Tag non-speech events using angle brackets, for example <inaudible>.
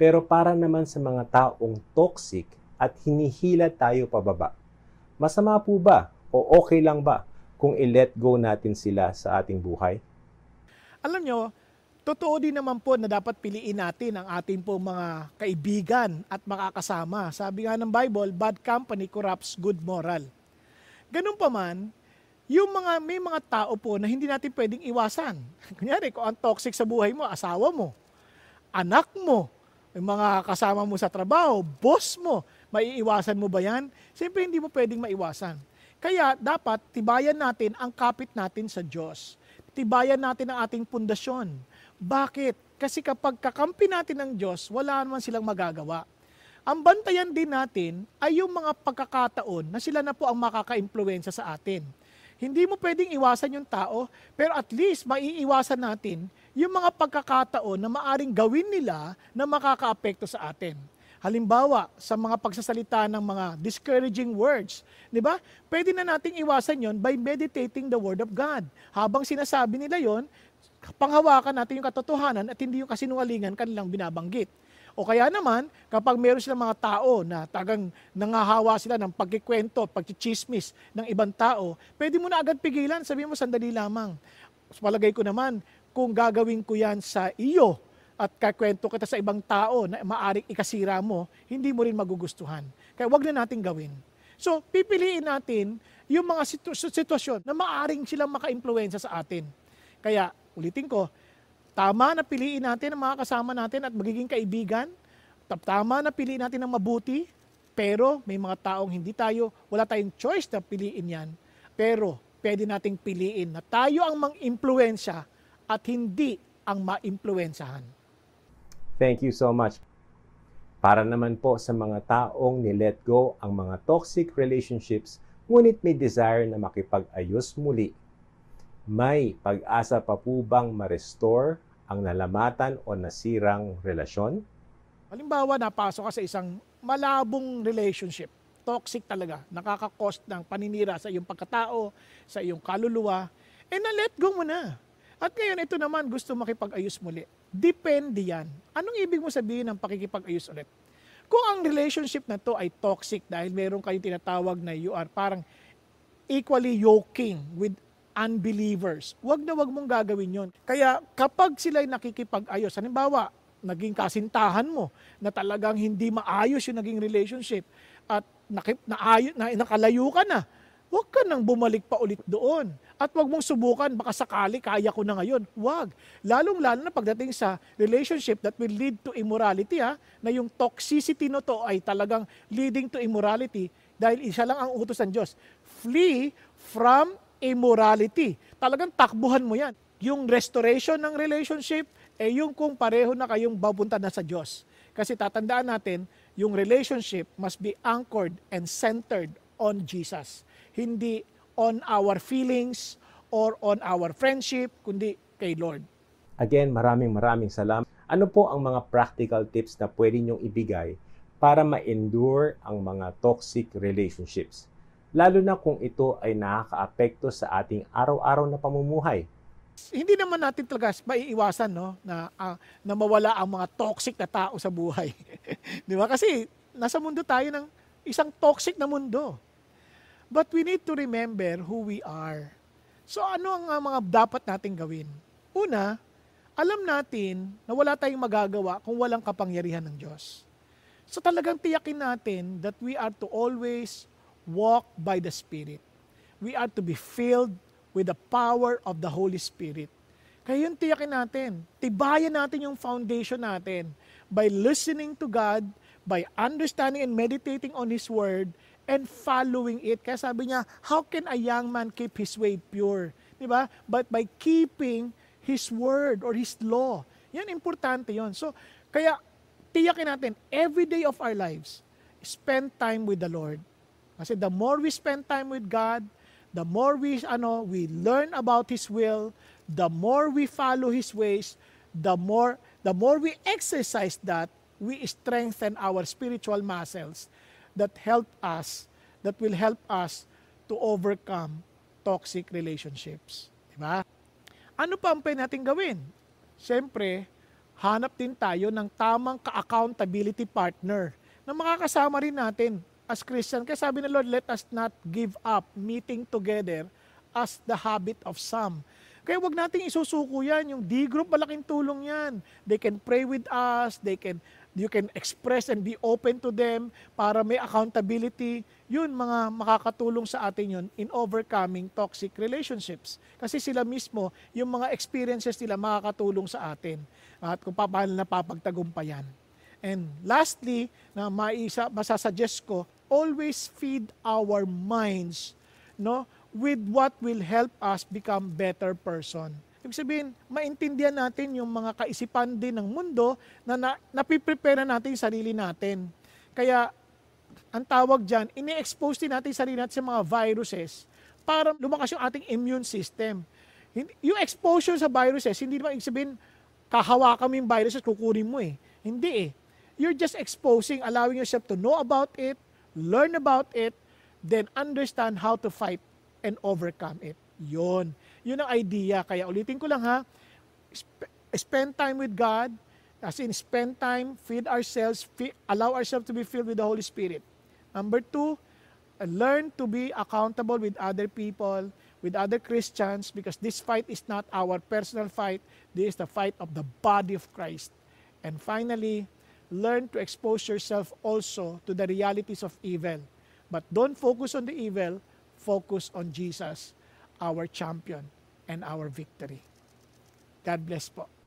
Pero para naman sa mga taong toxic at hinihila tayo pababa. Masama po ba o okay lang ba kung i-let go natin sila sa ating buhay? Alam nyo, totoo din naman po na dapat piliin natin ang ating po mga kaibigan at makakasama. Sabi nga ng Bible, bad company corrupts good moral. Ganun pa man, yung mga, may mga tao po na hindi natin pwedeng iwasan. <laughs> Kunyari, kung ang toxic sa buhay mo, asawa mo, anak mo, yung mga kasama mo sa trabaho, boss mo, maiiwasan mo ba yan? Siyempre hindi mo pwedeng maiwasan. Kaya dapat tibayan natin ang kapit natin sa Diyos. Tibayan natin ang ating pundasyon. Bakit? Kasi kapag kakampi natin ang Diyos, wala naman silang magagawa. Ang bantayan din natin ay yung mga pagkakataon na sila na po ang makaka sa atin. Hindi mo pwedeng iwasan yung tao, pero at least maiiwasan natin yung mga pagkakataon na maaring gawin nila na makakaapekto sa atin. Halimbawa, sa mga pagsasalita ng mga discouraging words, 'di ba? Pwede na nating iwasan 'yon by meditating the word of God. Habang sinasabi nila 'yon, panghawakan natin yung katotohanan at hindi yung kasinungalingan kanilang binabanggit. O kaya naman, kapag meron silang mga tao na tagang nangahawa sila ng pagkikwento, pagchichismis ng ibang tao, pwede mo na agad pigilan, sabi mo sandali lamang. Palagay ko naman, kung gagawin ko yan sa iyo, at kakwento kita sa ibang tao na maaring ikasira mo, hindi mo rin magugustuhan. Kaya wag na natin gawin. So, pipiliin natin yung mga sitwasyon na maaring silang maka sa atin. Kaya, ulitin ko, Tama na piliin natin ang mga kasama natin at magiging kaibigan. Tama na piliin natin ang mabuti. Pero may mga taong hindi tayo, wala tayong choice na piliin yan. Pero pwede nating piliin na tayo ang mang-impluensya at hindi ang ma-impluensyahan. Thank you so much. Para naman po sa mga taong ni-let go ang mga toxic relationships, ngunit may desire na makipag-ayos muli may pag-asa pa po bang ma-restore ang nalamatan o nasirang relasyon? Halimbawa, napasok ka sa isang malabong relationship. Toxic talaga. Nakaka-cost ng paninira sa iyong pagkatao, sa iyong kaluluwa. Eh na-let go mo na. At ngayon, ito naman, gusto makipag-ayos muli. Depende yan. Anong ibig mo sabihin ng pakikipag-ayos ulit? Kung ang relationship na to ay toxic dahil meron kayong tinatawag na you are parang equally yoking with unbelievers. Huwag na huwag mong gagawin yon. Kaya kapag sila'y nakikipag-ayos, halimbawa, naging kasintahan mo na talagang hindi maayos yung naging relationship at nakip, naayo, na, nakalayo ka na, huwag ka nang bumalik pa ulit doon. At huwag mong subukan, baka sakali kaya ko na ngayon. Huwag. Lalong-lalo na pagdating sa relationship that will lead to immorality, ha? na yung toxicity no to ay talagang leading to immorality dahil isa lang ang utos ng Diyos. Flee from immorality. Talagang takbuhan mo yan. Yung restoration ng relationship, eh yung kung pareho na kayong babunta na sa Diyos. Kasi tatandaan natin, yung relationship must be anchored and centered on Jesus. Hindi on our feelings or on our friendship, kundi kay Lord. Again, maraming maraming salamat. Ano po ang mga practical tips na pwede niyong ibigay para ma-endure ang mga toxic relationships? lalo na kung ito ay nakakaapekto sa ating araw-araw na pamumuhay. Hindi naman natin talaga maiiwasan no na uh, na mawala ang mga toxic na tao sa buhay. <laughs> 'Di ba? Kasi nasa mundo tayo ng isang toxic na mundo. But we need to remember who we are. So ano ang uh, mga dapat nating gawin? Una, alam natin na wala tayong magagawa kung walang kapangyarihan ng Diyos. So talagang tiyakin natin that we are to always walk by the Spirit. We are to be filled with the power of the Holy Spirit. Kaya yun tiyakin natin. Tibayan natin yung foundation natin by listening to God, by understanding and meditating on His Word, and following it. Kaya sabi niya, how can a young man keep his way pure? Diba? But by keeping his word or his law. Yan, importante yon. So, kaya tiyakin natin, every day of our lives, spend time with the Lord. Kasi the more we spend time with God, the more we ano, we learn about his will, the more we follow his ways, the more the more we exercise that, we strengthen our spiritual muscles that help us that will help us to overcome toxic relationships. Di ba? Ano pa ang pwede nating gawin? Siyempre, hanap din tayo ng tamang ka-accountability partner na makakasama rin natin as Christian. Kaya sabi ni Lord, let us not give up meeting together as the habit of some. Kaya wag nating isusuko yan. Yung D group, malaking tulong yan. They can pray with us. They can, you can express and be open to them para may accountability. Yun, mga makakatulong sa atin yun in overcoming toxic relationships. Kasi sila mismo, yung mga experiences nila makakatulong sa atin. At kung paano papagtagumpayan. And lastly, na maisa, masasuggest ko always feed our minds no with what will help us become better person. Ibig sabihin, maintindihan natin yung mga kaisipan din ng mundo na, na napiprepare natin yung sarili natin. Kaya, ang tawag dyan, ini-expose din natin sarili natin sa mga viruses para lumakas yung ating immune system. Yung exposure sa viruses, hindi naman ibig sabihin, kahawakan mo yung viruses, kukunin mo eh. Hindi eh. You're just exposing, allowing yourself to know about it, learn about it, then understand how to fight and overcome it. Yun. Yun ang idea. Kaya ulitin ko lang ha, sp- spend time with God, as in spend time, feed ourselves, fe- allow ourselves to be filled with the Holy Spirit. Number two, learn to be accountable with other people, with other Christians, because this fight is not our personal fight. This is the fight of the body of Christ. And finally, learn to expose yourself also to the realities of evil. But don't focus on the evil, focus on Jesus, our champion and our victory. God bless po.